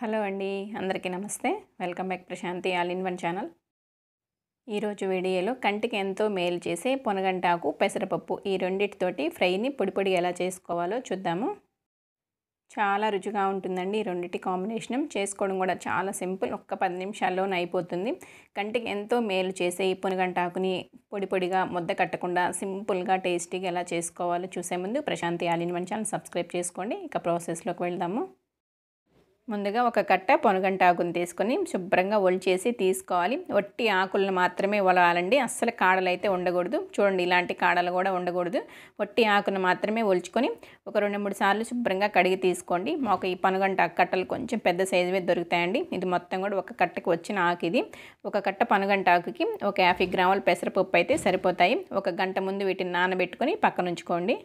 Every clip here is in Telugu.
హలో అండి అందరికీ నమస్తే welcome back Prashanthi all in one channel ఈరోజు వీడియోలో కంటికి ఎంతో మేలు చేసే పొనగంటాకు పెసరపప్పు ఈ రెండింటితోటి ఫ్రైని పొడి పొడి ఎలా చేసుకోవాలో చూద్దాము చాలా రుచిగా ఉంటుందండి ఈ రెండింటి కాంబినేషన్ చేసుకోవడం కూడా చాలా సింపుల్ ఒక్క పది నిమిషాల్లోనే అయిపోతుంది కంటికి ఎంతో మేలు చేసే ఈ పొనగంటాకుని పొడి పొడిగా ముద్ద కట్టకుండా సింపుల్గా టేస్టీగా ఎలా చేసుకోవాలో చూసే ముందు Prashanthi all in one channel subscribe చేసుకోండి ఇక ప్రాసెస్లోకి వెళ్దాము ముందుగా ఒక కట్ట పొనగంటాకుని తీసుకొని శుభ్రంగా ఒలిచేసి తీసుకోవాలి వట్టి ఆకులను మాత్రమే ఒలవాలండి అస్సలు కాడలు అయితే ఉండకూడదు చూడండి ఇలాంటి కాడలు కూడా ఉండకూడదు వట్టి ఆకును మాత్రమే ఒలుచుకొని ఒక రెండు మూడు సార్లు శుభ్రంగా కడిగి తీసుకోండి మాకు ఈ పనుగంటాకు కట్టలు కొంచెం పెద్ద సైజువే దొరుకుతాయండి ఇది మొత్తం కూడా ఒక కట్టకి వచ్చిన ఆకు ఇది ఒక కట్ట ఆకుకి ఒక యాభై గ్రాముల పెసరపప్పు అయితే సరిపోతాయి ఒక గంట ముందు వీటిని నానబెట్టుకొని పక్కనుంచుకోండి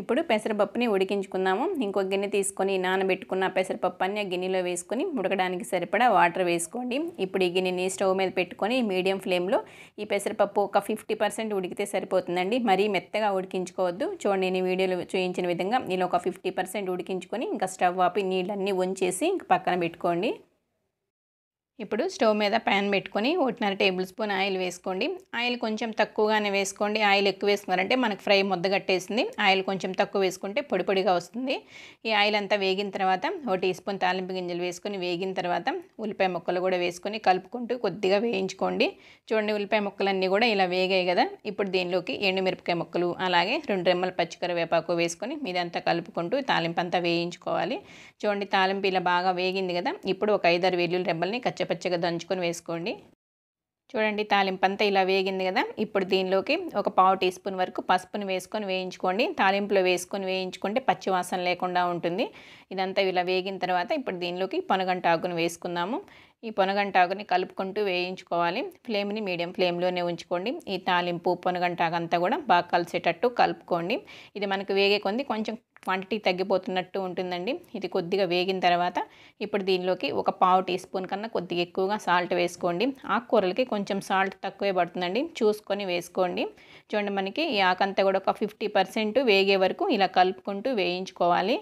ఇప్పుడు పెసరపప్పుని ఉడికించుకుందాము ఇంకో గిన్నె తీసుకొని నానబెట్టుకున్న పెసరపప్పు అన్ని ఆ గిన్నెలో వేసుకొని ఉడకడానికి సరిపడా వాటర్ వేసుకోండి ఇప్పుడు ఈ గిన్నెని స్టవ్ మీద పెట్టుకొని మీడియం ఫ్లేమ్లో ఈ పెసరపప్పు ఒక ఫిఫ్టీ పర్సెంట్ ఉడికితే సరిపోతుందండి మరీ మెత్తగా ఉడికించుకోవద్దు చూడండి నేను వీడియోలో చూపించిన విధంగా నేను ఒక ఫిఫ్టీ పర్సెంట్ ఉడికించుకొని ఇంకా స్టవ్ ఆపి నీళ్ళన్నీ ఉంచేసి ఇంక పక్కన పెట్టుకోండి ఇప్పుడు స్టవ్ మీద ప్యాన్ పెట్టుకొని ఒకటిన్నర టేబుల్ స్పూన్ ఆయిల్ వేసుకోండి ఆయిల్ కొంచెం తక్కువగానే వేసుకోండి ఆయిల్ ఎక్కువ వేసుకున్నారంటే మనకు ఫ్రై ముద్ద కట్టేసింది ఆయిల్ కొంచెం తక్కువ వేసుకుంటే పొడి పొడిగా వస్తుంది ఈ ఆయిల్ అంతా వేగిన తర్వాత ఒక టీ స్పూన్ తాలింపు గింజలు వేసుకొని వేగిన తర్వాత ఉల్లిపాయ ముక్కలు కూడా వేసుకొని కలుపుకుంటూ కొద్దిగా వేయించుకోండి చూడండి ఉల్లిపాయ ముక్కలన్నీ కూడా ఇలా వేగాయి కదా ఇప్పుడు దీనిలోకి ఎండుమిరపకాయ ముక్కలు అలాగే రెండు రెమ్మల పచ్చికరివేపాకు వేసుకొని మీదంతా కలుపుకుంటూ తాలింపు అంతా వేయించుకోవాలి చూడండి తాలింపు ఇలా బాగా వేగింది కదా ఇప్పుడు ఒక ఐదారు వెల్లుల్లి రెబ్బల్ని కచ్చ పచ్చగా దంచుకొని వేసుకోండి చూడండి తాలింపు అంతా ఇలా వేగింది కదా ఇప్పుడు దీనిలోకి ఒక పావు టీ స్పూన్ వరకు పసుపుని వేసుకొని వేయించుకోండి తాలింపులో వేసుకొని వేయించుకుంటే పచ్చివాసన లేకుండా ఉంటుంది ఇదంతా ఇలా వేగిన తర్వాత ఇప్పుడు దీనిలోకి పొనగంట ఆకును వేసుకుందాము ఈ పొనగంట ఆకుని కలుపుకుంటూ వేయించుకోవాలి ఫ్లేమ్ని మీడియం ఫ్లేమ్లోనే ఉంచుకోండి ఈ తాలింపు పొనగంట ఆకంతా కూడా బాగా కలిసేటట్టు కలుపుకోండి ఇది మనకు వేగే కొంది కొంచెం క్వాంటిటీ తగ్గిపోతున్నట్టు ఉంటుందండి ఇది కొద్దిగా వేగిన తర్వాత ఇప్పుడు దీనిలోకి ఒక పావు టీ స్పూన్ కన్నా కొద్దిగా ఎక్కువగా సాల్ట్ వేసుకోండి ఆకుకూరలకి కొంచెం సాల్ట్ తక్కువే పడుతుందండి చూసుకొని వేసుకోండి చూడండి మనకి ఈ ఆకంతా కూడా ఒక ఫిఫ్టీ వేగే వరకు ఇలా కలుపుకుంటూ వేయించుకోవాలి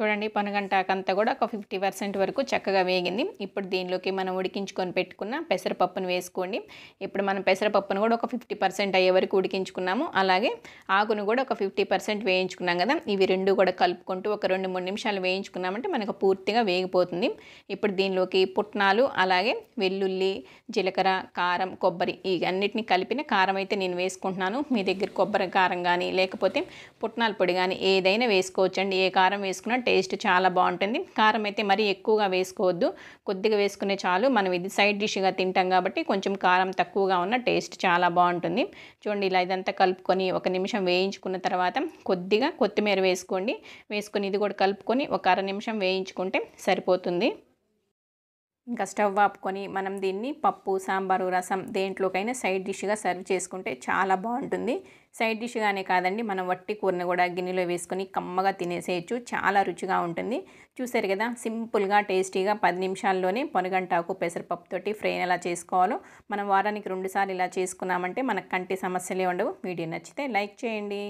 చూడండి పనుగంటాకంతా కూడా ఒక ఫిఫ్టీ పర్సెంట్ వరకు చక్కగా వేగింది ఇప్పుడు దీనిలోకి మనం ఉడికించుకొని పెట్టుకున్న పెసరపప్పును వేసుకోండి ఇప్పుడు మనం పెసరపప్పును కూడా ఒక ఫిఫ్టీ పర్సెంట్ అయ్యే వరకు ఉడికించుకున్నాము అలాగే ఆకును కూడా ఒక ఫిఫ్టీ పర్సెంట్ వేయించుకున్నాం కదా ఇవి రెండు కూడా కలుపుకుంటూ ఒక రెండు మూడు నిమిషాలు వేయించుకున్నామంటే మనకు పూర్తిగా వేగిపోతుంది ఇప్పుడు దీనిలోకి పుట్నాలు అలాగే వెల్లుల్లి జీలకర్ర కారం కొబ్బరి ఈ అన్నిటినీ కలిపిన కారం అయితే నేను వేసుకుంటున్నాను మీ దగ్గర కొబ్బరి కారం కానీ లేకపోతే పుట్నాల పొడి కానీ ఏదైనా వేసుకోవచ్చండి ఏ కారం వేసుకున్నా టేస్ట్ చాలా బాగుంటుంది కారం అయితే మరీ ఎక్కువగా వేసుకోవద్దు కొద్దిగా వేసుకునే చాలు మనం ఇది సైడ్ డిష్గా తింటాం కాబట్టి కొంచెం కారం తక్కువగా ఉన్న టేస్ట్ చాలా బాగుంటుంది చూడండి ఇలా ఇదంతా కలుపుకొని ఒక నిమిషం వేయించుకున్న తర్వాత కొద్దిగా కొత్తిమీర వేసుకోండి వేసుకొని ఇది కూడా కలుపుకొని ఒక అర నిమిషం వేయించుకుంటే సరిపోతుంది ఇంకా స్టవ్ ఆపుకొని మనం దీన్ని పప్పు సాంబారు రసం దేంట్లోకైనా సైడ్ డిష్గా సర్వ్ చేసుకుంటే చాలా బాగుంటుంది సైడ్ డిష్గానే కాదండి మనం వట్టి కూరని కూడా గిన్నెలో వేసుకొని కమ్మగా తినేసేయచ్చు చాలా రుచిగా ఉంటుంది చూసారు కదా సింపుల్గా టేస్టీగా పది నిమిషాల్లోనే పొనగంటాకు పెసరపప్పుతోటి ఫ్రైన్ ఎలా చేసుకోవాలో మనం వారానికి రెండుసార్లు ఇలా చేసుకున్నామంటే మనకు కంటి సమస్యలే ఉండవు వీడియో నచ్చితే లైక్ చేయండి